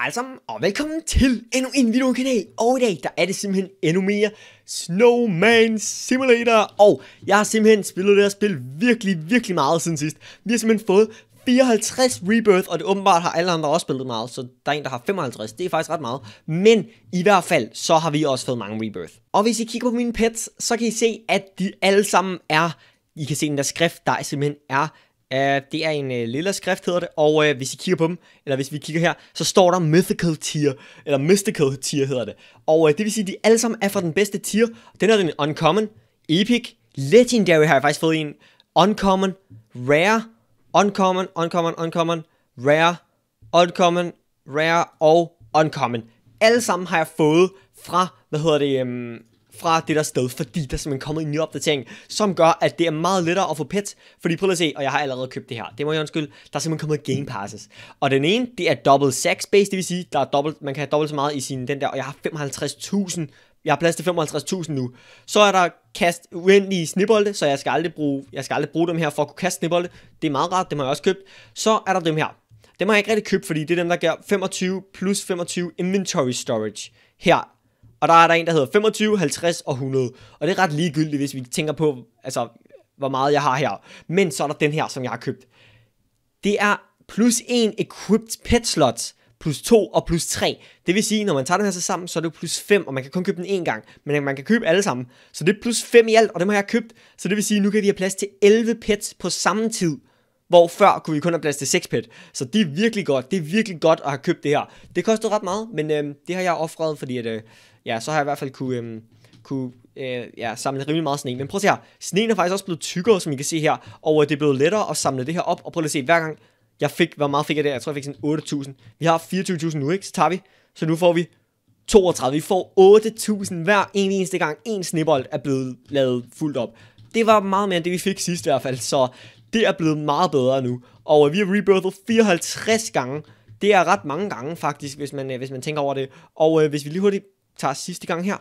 Hej sammen, og velkommen til endnu en videokanal. Og i dag, der er det simpelthen endnu mere Snowman Simulator. Og jeg har simpelthen spillet det her spil virkelig, virkelig meget siden sidst. Vi har simpelthen fået 54 Rebirth, og det åbenbart har alle andre også spillet meget, så der er en, der har 55. Det er faktisk ret meget. Men i hvert fald, så har vi også fået mange Rebirth. Og hvis I kigger på mine pets, så kan I se, at de alle sammen er... I kan se den der skrift, der simpelthen er Uh, det er en uh, lille skrift, hedder det, og uh, hvis I kigger på dem, eller hvis vi kigger her, så står der Mythical Tier, eller Mystical Tier hedder det. Og uh, det vil sige, at de alle sammen er fra den bedste tier. Den er den Uncommon, Epic, Legendary har jeg faktisk fået en, Uncommon, Rare, Uncommon, Uncommon, Uncommon, Rare, Uncommon, Rare og Uncommon. Alle sammen har jeg fået fra, hvad hedder det, um, fra det der sted, fordi der er simpelthen kommet en ny opdatering, som gør, at det er meget lettere at få pet, fordi prøv at se, og jeg har allerede købt det her, det må jeg undskylde, der er simpelthen kommet Game Passes. Og den ene, det er double sex base, det vil sige, der er dobbelt, man kan have dobbelt så meget i sin den der, og jeg har 55.000 jeg har plads til 55.000 nu. Så er der kast uendelige snibbolde, så jeg skal aldrig bruge, jeg skal aldrig bruge dem her for at kunne kaste snibbolde, Det er meget rart, det må jeg også købe, Så er der dem her. Dem har jeg ikke rigtig købt, fordi det er dem, der gør 25 plus 25 inventory storage. Her, og der er der en, der hedder 25, 50 og 100. Og det er ret ligegyldigt, hvis vi tænker på, altså, hvor meget jeg har her. Men så er der den her, som jeg har købt. Det er plus 1 equipped pet slots plus 2 og plus 3. Det vil sige, når man tager den her så sammen, så er det plus 5, og man kan kun købe den en gang, men man kan købe alle sammen. Så det er plus 5 i alt, og det har jeg købt. Så det vil sige, nu kan vi have plads til 11 pets på samme tid, hvor før kunne vi kun have plads til 6 pet. Så det er virkelig godt, det er virkelig godt at have købt det her. Det kostede ret meget, men øh, det har jeg offret, fordi at, øh, ja, så har jeg i hvert fald kunne, øhm, kunne øh, ja, samle rimelig meget sne. Men prøv at se her, sneen er faktisk også blevet tykkere, som I kan se her, og øh, det er blevet lettere at samle det her op, og prøv at se, hver gang jeg fik, hvor meget fik jeg der? Jeg tror, jeg fik sådan 8.000. Vi har 24.000 nu, ikke? Så tager vi. Så nu får vi 32. Vi får 8.000 hver eneste gang, en snebold er blevet lavet fuldt op. Det var meget mere end det, vi fik sidst i hvert fald, så det er blevet meget bedre nu. Og øh, vi har rebirthet 54 gange. Det er ret mange gange faktisk, hvis man, øh, hvis man tænker over det. Og øh, hvis vi lige hurtigt tager sidste gang her,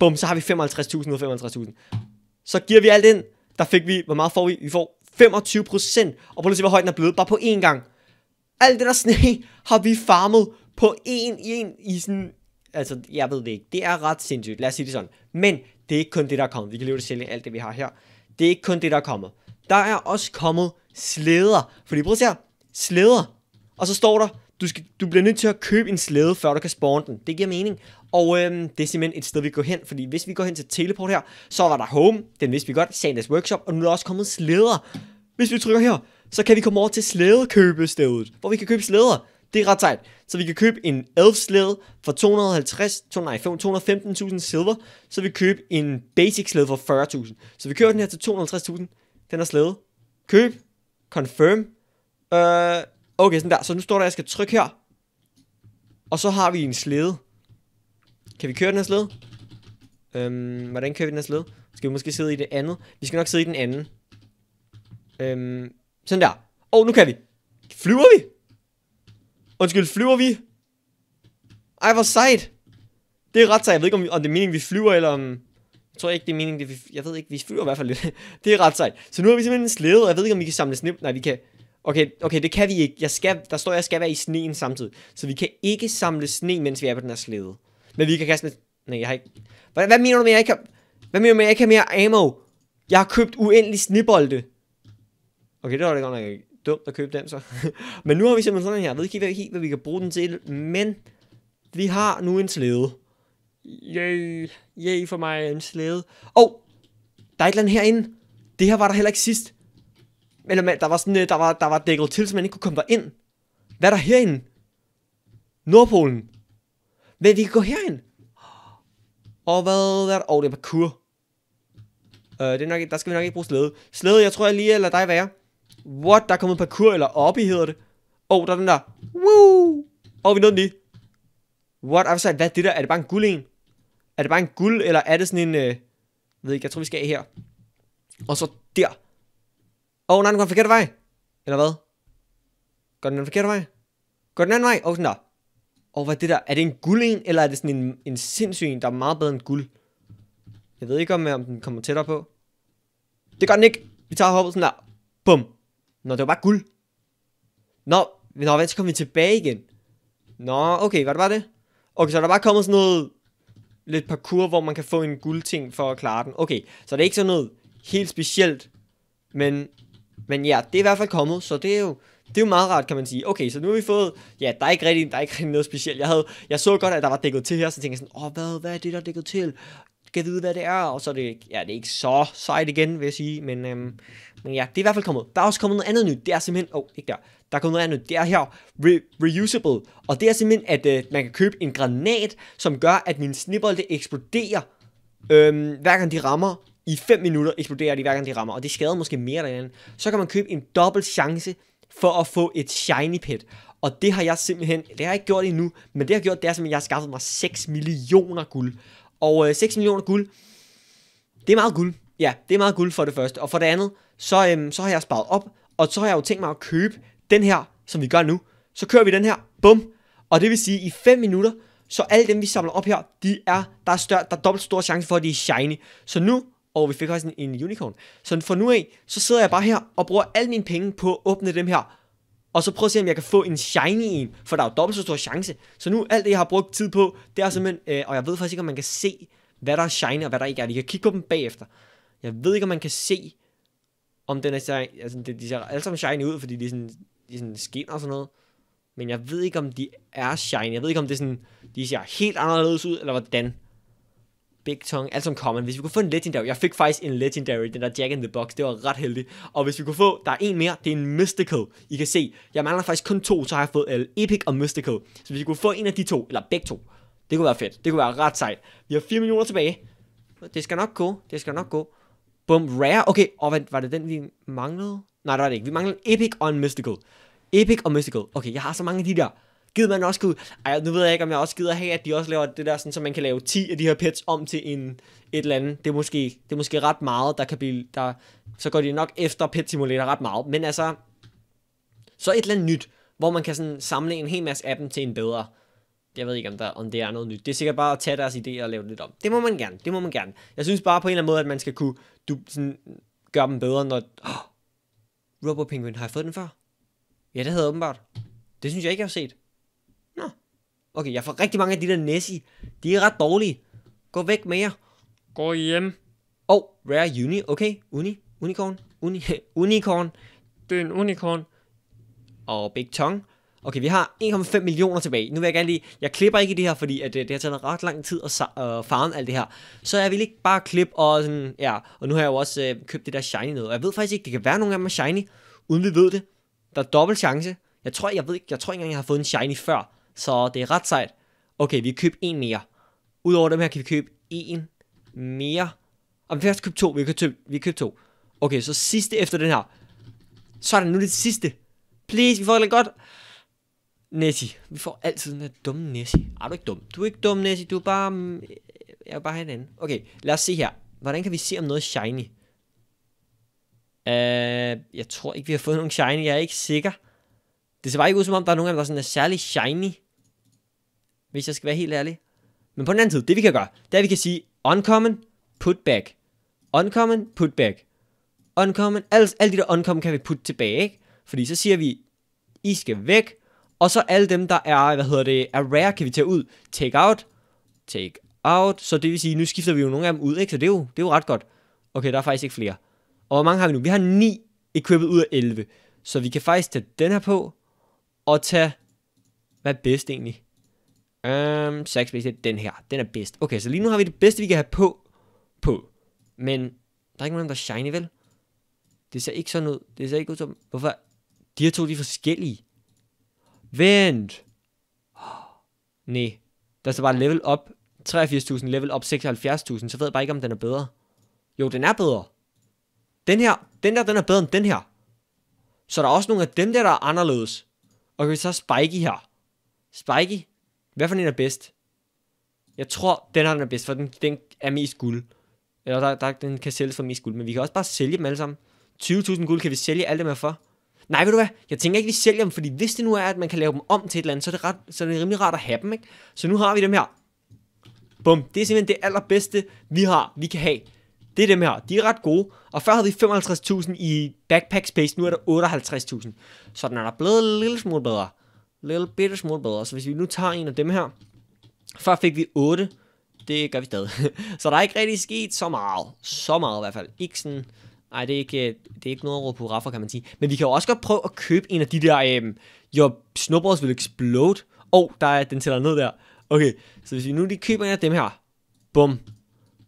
bum, så har vi 55.000 ud af 55.000. Så giver vi alt ind, der fik vi, hvor meget får vi? Vi får 25 procent, og prøv at se, hvor høj den er blevet, bare på én gang. Alt det der sne har vi farmet på én i en i sådan, altså jeg ved det ikke, det er ret sindssygt, lad os sige det sådan. Men det er ikke kun det, der er kommet, vi kan leve det selv alt det, vi har her. Det er ikke kun det, der er kommet. Der er også kommet slæder, fordi prøv at se her, slæder, og så står der, du, skal, du bliver nødt til at købe en slæde, før du kan spawne den. Det giver mening. Og øhm, det er simpelthen et sted, vi går hen, fordi hvis vi går hen til teleport her, så var der home, den vidste vi godt, Sandas workshop, og nu er der også kommet slæder. Hvis vi trykker her, så kan vi komme over til slædekøbestedet, hvor vi kan købe slæder. Det er ret sejt. Så vi kan købe en elf-slæde for 250, 215.000 silver, så vi køber købe en basic-slæde for 40.000. Så vi kører den her til 250.000, den er slæde. Køb, confirm, øh, Okay, sådan der. Så nu står der, at jeg skal trykke her. Og så har vi en slæde. Kan vi køre den her slæde? Øhm, hvordan kører vi den her slæde? Skal vi måske sidde i det andet? Vi skal nok sidde i den anden. Øhm, sådan der. Og oh, nu kan vi. Flyver vi? Undskyld, flyver vi? Ej, hvor sejt. Det er ret sejt. Jeg ved ikke, om, om det er meningen, vi flyver, eller om... Jeg tror ikke, det er meningen, det vi... Jeg ved ikke, vi flyver i hvert fald lidt. det er ret sejt. Så nu har vi simpelthen en slede, og jeg ved ikke, om vi kan samle snip... Nej, vi kan... Okay, okay, det kan vi ikke. Jeg skal, der står, at jeg skal være i sneen samtidig. Så vi kan ikke samle sne, mens vi er på den her slæde. Men vi kan kaste Nej, jeg har ikke... Hvad, hvad mener du med, at jeg ikke har... Hvad mener du med, at jeg ikke har mere ammo? Jeg har købt uendelig snibolde. Okay, det var det godt nok dumt at købe den så. men nu har vi simpelthen sådan her. Jeg ved ikke helt, hvad vi kan bruge den til, men vi har nu en slæde. Yay, yay for mig, en slæde. Åh, oh, der er et eller andet herinde. Det her var der heller ikke sidst. Eller man, der var sådan, øh, der var, der var dækket til, så man ikke kunne komme derind. Hvad er der herinde? Nordpolen. Men vi kan gå herind. Og hvad, er der? Åh, oh, det er parkour. Uh, øh, det er nok, der skal vi nok ikke bruge slæde. Slæde, jeg tror, jeg lige øh, lader dig være. What? Der er kommet parkour, eller oppe i hedder det. Åh, oh, der er den der. Woo! Og oh, vi nåede den lige. What? I'm sorry, hvad er det der? Er det bare en guld en? Er det bare en guld, eller er det sådan en... Jeg ved ikke, jeg tror, vi skal af her. Og så der. Åh, oh, nej, den går den forkerte vej. Eller hvad? Går den den forkerte vej? Går den anden vej? Åh, oh, der. Åh, oh, hvad er det der? Er det en guld en, eller er det sådan en, en sindssyg en, der er meget bedre end guld? Jeg ved ikke, om, om den kommer tættere på. Det gør den ikke. Vi tager hoppet sådan der. Bum. Nå, det var bare guld. Nå, nå hvad, så kommer vi tilbage igen. Nå, okay, var det bare det? Okay, så er der bare kommet sådan noget lidt parkour, hvor man kan få en guldting for at klare den. Okay, så det er ikke sådan noget helt specielt, men men ja, det er i hvert fald kommet, så det er jo, det er jo meget rart, kan man sige. Okay, så nu har vi fået, ja, der er ikke rigtig, der er ikke rigtig noget specielt. Jeg, havde, jeg så godt, at der var dækket til her, så tænkte jeg sådan, åh, oh, hvad, hvad er det, der er dækket til? Kan vide, hvad det er? Og så er det, ja, det er ikke så sejt igen, vil jeg sige, men, øhm, men ja, det er i hvert fald kommet. Der er også kommet noget andet nyt, det er simpelthen, åh, oh, ikke der, der er kommet noget andet nyt, det er her, re- reusable. Og det er simpelthen, at øh, man kan købe en granat, som gør, at min snibbolde eksploderer, øhm, hver gang de rammer i 5 minutter eksploderer de, hver gang de rammer, og det skader måske mere andet, så kan man købe en dobbelt chance for at få et shiny pet. Og det har jeg simpelthen, det har jeg ikke gjort endnu, men det jeg har gjort, det er simpelthen, at jeg har skaffet mig 6 millioner guld. Og øh, 6 millioner guld, det er meget guld. Ja, det er meget guld for det første. Og for det andet, så, øh, så har jeg sparet op, og så har jeg jo tænkt mig at købe den her, som vi gør nu. Så kører vi den her, bum. Og det vil sige, at i 5 minutter, så alle dem, vi samler op her, de er, der er, større, der er dobbelt stor chance for, at de er shiny. Så nu og vi fik også en, en unicorn. Så for nu af, så sidder jeg bare her og bruger alle mine penge på at åbne dem her, og så prøve at se, om jeg kan få en shiny en, for der er jo dobbelt så stor chance. Så nu alt det, jeg har brugt tid på, det er simpelthen, øh, og jeg ved faktisk ikke, om man kan se, hvad der er shiny og hvad der ikke er. Jeg kan kigge på dem bagefter. Jeg ved ikke, om man kan se, om den er, altså, de, ser alle sammen shiny ud, fordi de er sådan, de er sådan skinner og sådan noget. Men jeg ved ikke, om de er shiny. Jeg ved ikke, om det er sådan, de ser helt anderledes ud, eller hvordan. Big Tongue, alt som common. Hvis vi kunne få en legendary, jeg fik faktisk en legendary, den der Jack in the Box, det var ret heldigt. Og hvis vi kunne få, der er en mere, det er en mystical. I kan se, jeg mangler faktisk kun to, så har jeg fået L, epic og mystical. Så hvis vi kunne få en af de to, eller begge to, det kunne være fedt. Det kunne være ret sejt. Vi har 4 millioner tilbage. Det skal nok gå, det skal nok gå. Bum, rare. Okay, og hvad, var det den, vi manglede? Nej, det var det ikke. Vi manglede en epic og en mystical. Epic og mystical. Okay, jeg har så mange af de der gider man også ud? Ej, nu ved jeg ikke, om jeg også gider have, at de også laver det der, sådan, så man kan lave 10 af de her pets om til en, et eller andet. Det er måske, det er måske ret meget, der kan blive... Der, så går de nok efter Pet Simulator ret meget. Men altså, så et eller andet nyt, hvor man kan sådan samle en hel masse af dem til en bedre. Jeg ved ikke, om, der, om det er noget nyt. Det er sikkert bare at tage deres idéer og lave det lidt om. Det må man gerne, det må man gerne. Jeg synes bare på en eller anden måde, at man skal kunne du, sådan, gøre dem bedre, når... Oh, Robo Penguin, har jeg fået den før? Ja, det havde jeg åbenbart. Det synes jeg ikke, jeg har set. Okay, jeg får rigtig mange af de der Nessie. De er ret dårlige. Gå væk med jer. Gå hjem. oh, Rare Uni. Okay, Uni. Unicorn. Uni. unicorn. Det er en unicorn. Og Big Tongue. Okay, vi har 1,5 millioner tilbage. Nu vil jeg gerne lige... Jeg klipper ikke i det her, fordi at, det, øh, det har taget ret lang tid at øh, farme alt det her. Så jeg vil ikke bare klippe og sådan... Ja, og nu har jeg jo også øh, købt det der shiny noget. Og jeg ved faktisk ikke, det kan være nogen af dem er shiny, uden vi ved det. Der er dobbelt chance. Jeg tror, jeg ved ikke, jeg tror ikke engang, jeg har fået en shiny før. Så det er ret sejt. Okay, vi køber en mere. Udover dem her kan vi købe en mere. Og vi har købt to, vi kan købe, vi købe to. Okay, så sidste efter den her. Så er det nu det sidste. Please, vi får det godt. Nessie. Vi får altid den der dumme Nessie. Er du ikke dum? Du er ikke dum, Nessie. Du er bare... Mm, jeg er bare have en anden. Okay, lad os se her. Hvordan kan vi se, om noget er shiny? Uh, jeg tror ikke, vi har fået nogen shiny. Jeg er ikke sikker. Det ser bare ikke ud, som om der er nogen af dem, der er sådan er særlig shiny hvis jeg skal være helt ærlig. Men på den anden side, det vi kan gøre, det er, at vi kan sige uncommon, put back. Uncommon, put back. Uncommon, alle, alle de der uncommon kan vi putte tilbage, ikke? Fordi så siger vi, I skal væk, og så alle dem, der er, hvad hedder det, er rare, kan vi tage ud. Take out, take out. Så det vil sige, nu skifter vi jo nogle af dem ud, ikke? Så det er jo, det er jo ret godt. Okay, der er faktisk ikke flere. Og hvor mange har vi nu? Vi har 9 equipped ud af 11. Så vi kan faktisk tage den her på, og tage, hvad er bedst egentlig? Øhm, Saxbase, det er den her. Den er bedst. Okay, så lige nu har vi det bedste, vi kan have på. På. Men der er ikke nogen, der er shiny, vel? Det ser ikke sådan ud. Det ser ikke ud som... Hvorfor? De her to, de er forskellige. Vent. nej. Der så bare level op 83.000, level op 76.000. Så ved jeg bare ikke, om den er bedre. Jo, den er bedre. Den her, den der, den er bedre end den her. Så der er også nogle af dem der, der er anderledes. Okay, så er Spikey her. Spikey, hvad for den er bedst? Jeg tror, den her den er bedst, for den, den er mest guld. Eller der, der, den kan sælges for mest guld, men vi kan også bare sælge dem alle sammen. 20.000 guld kan vi sælge alt dem her for. Nej, ved du hvad? Jeg tænker ikke, vi sælger dem, fordi hvis det nu er, at man kan lave dem om til et eller andet, så er det, ret, så er det rimelig rart at have dem, ikke? Så nu har vi dem her. Bum. Det er simpelthen det allerbedste, vi har, vi kan have. Det er dem her. De er ret gode. Og før havde vi 55.000 i backpack space, nu er der 58.000. Så den er der blevet en lille smule bedre. Little bitte smule bedre. Så hvis vi nu tager en af dem her. Før fik vi 8. Det gør vi stadig. så der er ikke rigtig sket så meget. Så meget i hvert fald. Ikke sådan... Ej, det er ikke, øh, det er ikke noget at råbe hurra kan man sige. Men vi kan jo også godt prøve at købe en af de der... Øhm, Your snowballs will explode. Åh, oh, der er, den tæller ned der. Okay, så hvis vi nu lige køber en af dem her. Bum.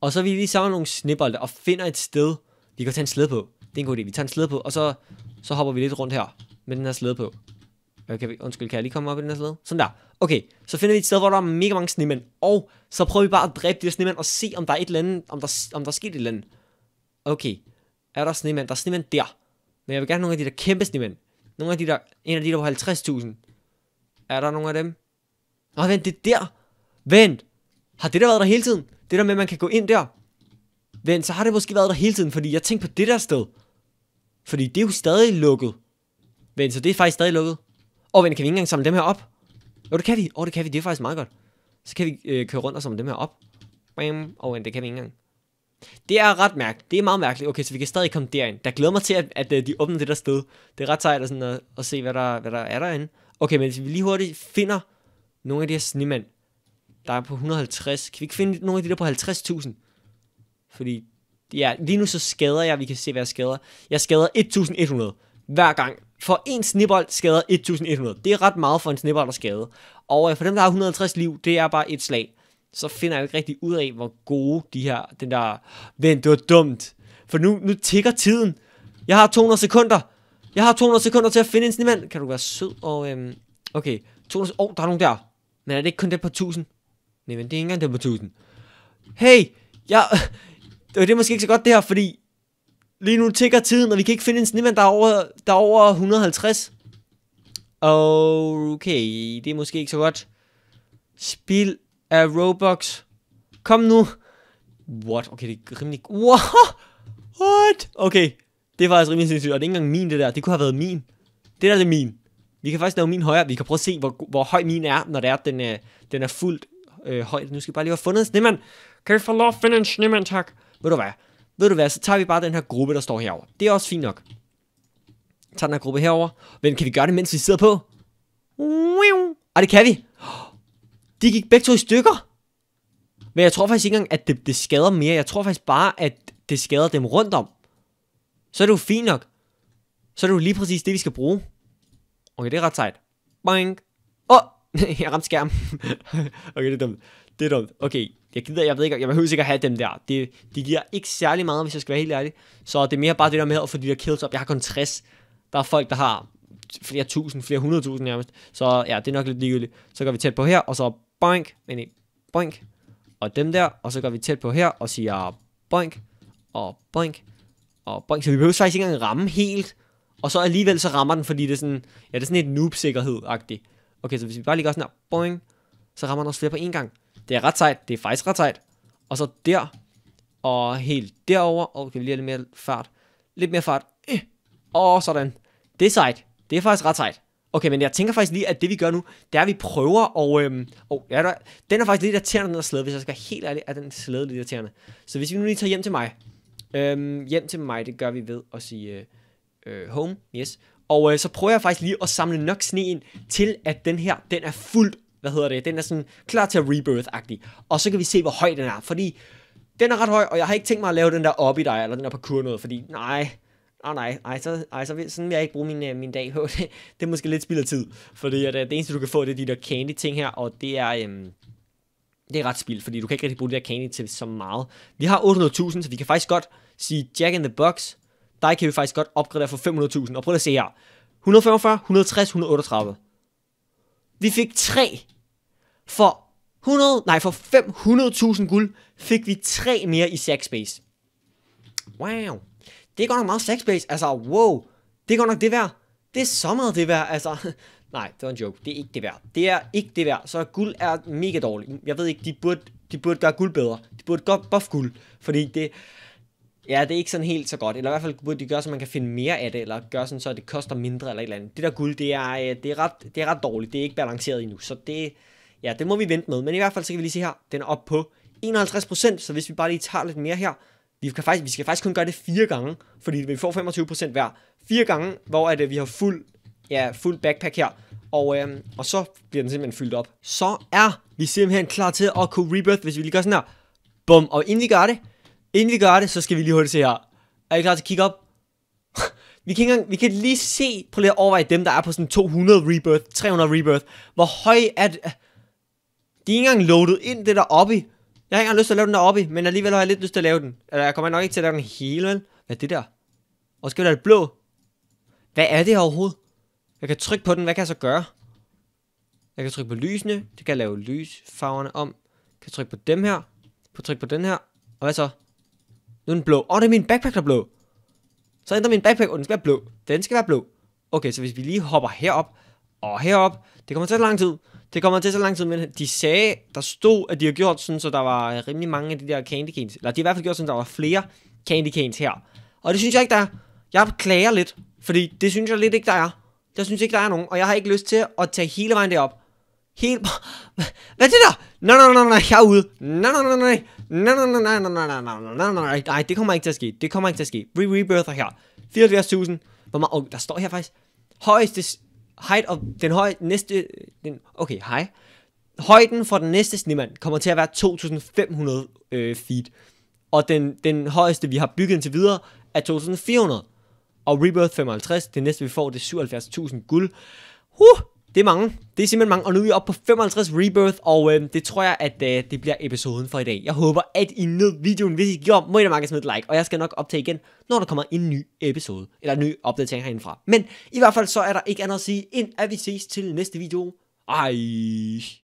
Og så vil vi lige samle nogle snibbolde og finder et sted, vi kan tage en slæde på. Det er en god idé. Vi tager en slæde på, og så, så hopper vi lidt rundt her med den her slæde på. Øh, kan vi, undskyld, kan jeg lige komme op i den her slede? Sådan der. Okay, så finder vi et sted, hvor der er mega mange snemænd. Og så prøver vi bare at dræbe de her snemænd og se, om der er et eller andet, om der, om der er sket et eller andet. Okay, er der snemænd? Der er snemænd der. Men jeg vil gerne have nogle af de der kæmpe snemænd. Nogle af de der, en af de der på 50.000. Er der nogle af dem? Nå, vent, det er der. Vent. Har det der været der hele tiden? Det der med, at man kan gå ind der. Vent, så har det måske været der hele tiden, fordi jeg tænkte på det der sted. Fordi det er jo stadig lukket. Vent, så det er faktisk stadig lukket. Og oh, kan vi ikke engang samle dem her op? Jo, det kan vi. Åh, det kan vi. Det er faktisk meget godt. Så kan vi øh, køre rundt og samle dem her op. Bam. Åh, det kan vi ikke engang. Det er ret mærkeligt. Det er meget mærkeligt. Okay, så vi kan stadig komme derind. Der glæder mig til, at, at, at øh, de åbner det der sted. Det er ret sejt at, sådan at, at se, hvad der, hvad der er derinde. Okay, men hvis vi lige hurtigt finder nogle af de her snemænd, der er på 150. Kan vi ikke finde nogle af de der på 50.000? Fordi ja, lige nu så skader jeg, vi kan se, hvad jeg skader. Jeg skader 1.100 hver gang, for en snibbold skader 1100. Det er ret meget for en snibbold at skade. Og øh, for dem, der har 150 liv, det er bare et slag. Så finder jeg ikke rigtig ud af, hvor gode de her, den der, vent, det var dumt. For nu, nu tigger tiden. Jeg har 200 sekunder. Jeg har 200 sekunder til at finde en snibbold. Kan du være sød og, øhm, okay. 200, åh, oh, der er nogen der. Men er det ikke kun det på 1000? Nej, men det er ikke engang det på 1000. Hey, jeg, det er måske ikke så godt det her, fordi Lige nu tigger tiden, og vi kan ikke finde en snemand, der er over, der er over 150. Okay, det er måske ikke så godt. Spil af Robux. Kom nu. What? Okay, det er rimelig... What? Okay, det var altså rimelig sindssygt. Og det er ikke engang min, det der. Det kunne have været min. Det der, det er min. Vi kan faktisk lave min højere. Vi kan prøve at se, hvor, hvor høj min er, når det er, den er, øh, den er fuldt øh, højt. Nu skal vi bare lige have fundet en snemand. Kan vi få lov at finde en snemand, tak? Ved du hvad? ved du hvad, så tager vi bare den her gruppe, der står herover. Det er også fint nok. Jeg tager den her gruppe herover. Hvem kan vi gøre det, mens vi sidder på? Ah, det kan vi. De gik begge to i stykker. Men jeg tror faktisk ikke engang, at det, det skader mere. Jeg tror faktisk bare, at det skader dem rundt om. Så er det jo fint nok. Så er det jo lige præcis det, vi skal bruge. Okay, det er ret sejt. Boink. Åh, oh, jeg ramte skærmen. okay, det er dumt. Det er dumt. Okay, jeg gider, jeg ved ikke, jeg behøver at have dem der. Det, de giver ikke særlig meget, hvis jeg skal være helt ærlig. Så det er mere bare det der med at få de der kills op. Jeg har kun 60. Der er folk, der har flere tusind, flere hundrede tusind nærmest. Så ja, det er nok lidt ligegyldigt. Så går vi tæt på her, og så boink, men i boink, og dem der, og så går vi tæt på her, og siger boink, og boink, og boink. Så vi behøver faktisk ikke engang ramme helt, og så alligevel så rammer den, fordi det er sådan, ja, det er sådan et noob-sikkerhed-agtigt. Okay, så hvis vi bare gør sådan her, boing, så rammer den også flere på én gang. Det er ret sejt. Det er faktisk ret sejt. Og så der. Og helt derover. Okay, lige lidt mere fart. Lidt mere fart. Og øh. sådan. Det er sejt. Det er faktisk ret sejt. Okay, men jeg tænker faktisk lige, at det vi gør nu, det er, at vi prøver og... Øhm, oh, ja, der, den er faktisk lidt irriterende, den her slæde. Hvis jeg skal være helt ærlig, er den slæde lidt irriterende. Så hvis vi nu lige tager hjem til mig. Øhm, hjem til mig, det gør vi ved at sige øh, øh home, yes. Og øh, så prøver jeg faktisk lige at samle nok sne ind, til at den her, den er fuldt hvad hedder det, den er sådan klar til at rebirth-agtig. Og så kan vi se, hvor høj den er, fordi den er ret høj, og jeg har ikke tænkt mig at lave den der op i dig, eller den der parkour noget, fordi nej, ah, nej, ej, så, ej, så vil, sådan vil jeg ikke bruge min, øh, min dag på. det, det er måske lidt spild af tid, fordi at, øh, det eneste, du kan få, det er de der candy ting her, og det er, øhm, det er ret spild, fordi du kan ikke rigtig bruge det der candy til så meget. Vi har 800.000, så vi kan faktisk godt sige Jack in the Box, dig kan vi faktisk godt opgradere for 500.000, og prøv at se her, 145, 160, 138. Vi fik tre for 100, nej, for 500.000 guld fik vi tre mere i sack space. Wow. Det er godt nok meget sack space. Altså, wow. Det er godt nok det værd. Det er så meget det værd. Altså, nej, det var en joke. Det er ikke det værd. Det er ikke det værd. Så guld er mega dårligt. Jeg ved ikke, de burde, de burde gøre guld bedre. De burde godt buff guld. Fordi det, ja, det er ikke sådan helt så godt. Eller i hvert fald burde de gøre, så man kan finde mere af det, eller gøre sådan, så det koster mindre eller et eller andet. Det der guld, det er, øh, det er, ret, det er ret dårligt. Det er ikke balanceret endnu. Så det, Ja, det må vi vente med, men i hvert fald så kan vi lige se her, den er op på 51%, så hvis vi bare lige tager lidt mere her, vi, kan faktisk, vi skal faktisk kun gøre det fire gange, fordi vi får 25% hver. Fire gange, hvor at, øh, vi har fuld, ja, fuld backpack her, og, øh, og så bliver den simpelthen fyldt op. Så er vi simpelthen klar til at kunne rebirth, hvis vi lige gør sådan her. Bum, og inden vi gør det, inden vi gør det, så skal vi lige hurtigt se her. Er I klar til at kigge op? vi kan, engang, vi kan lige se, på lige at overveje dem, der er på sådan 200 rebirth, 300 rebirth, hvor høj det? De er ikke engang loadet ind det der oppe. Jeg har ikke engang lyst til at lave den der oppe, men alligevel har jeg lidt lyst til at lave den. Eller jeg kommer nok ikke til at lave den hele, vel? Hvad er det der? Og skal vi lave det blå? Hvad er det her overhovedet? Jeg kan trykke på den, hvad kan jeg så gøre? Jeg kan trykke på lysene, det kan lave lave lysfarverne om. Jeg kan trykke på dem her, på trykke på den her, og hvad så? Nu er den blå. Åh, oh, det er min backpack, der er blå. Så ændrer min backpack, og oh, den skal være blå. Den skal være blå. Okay, så hvis vi lige hopper herop og herop, det kommer til lang tid. Det kommer til så lang tid med De sagde, der stod, at de har gjort sådan, så der var rimelig mange af de der candy canes. Eller de har i hvert fald gjort sådan, der var flere candy canes her. Og det synes jeg ikke, der er. Jeg klager lidt, fordi det synes jeg lidt ikke, der er. Der synes ikke, der er nogen, og jeg har ikke lyst til at tage hele vejen derop. Helt... Hvad er det der? Nej, nej, nej, nej, jeg er ude. Nej, nej, nej, nej. Nej, nej, nej, nej, nej, nej, nej, nej, nej, nej, det kommer ikke til at ske. Det kommer ikke til at ske. Rebirth rebirther her. 84.000. Hvor meget... der står her faktisk. Højeste height of den høje næste... Den, okay, hej. Højden for den næste snemand kommer til at være 2.500 øh, feet. Og den, den højeste, vi har bygget indtil videre, er 2.400. Og Rebirth 55, det næste vi får, det er 77.000 guld. Huh! Det er mange. Det er simpelthen mange, og nu er vi oppe på 55 Rebirth, og øh, det tror jeg, at øh, det bliver episoden for i dag. Jeg håber, at I nød videoen. Hvis I gjorde, må I da mange smide et like, og jeg skal nok optage igen, når der kommer en ny episode, eller en ny opdatering herindefra. Men i hvert fald så er der ikke andet at sige, end at vi ses til næste video. Ej.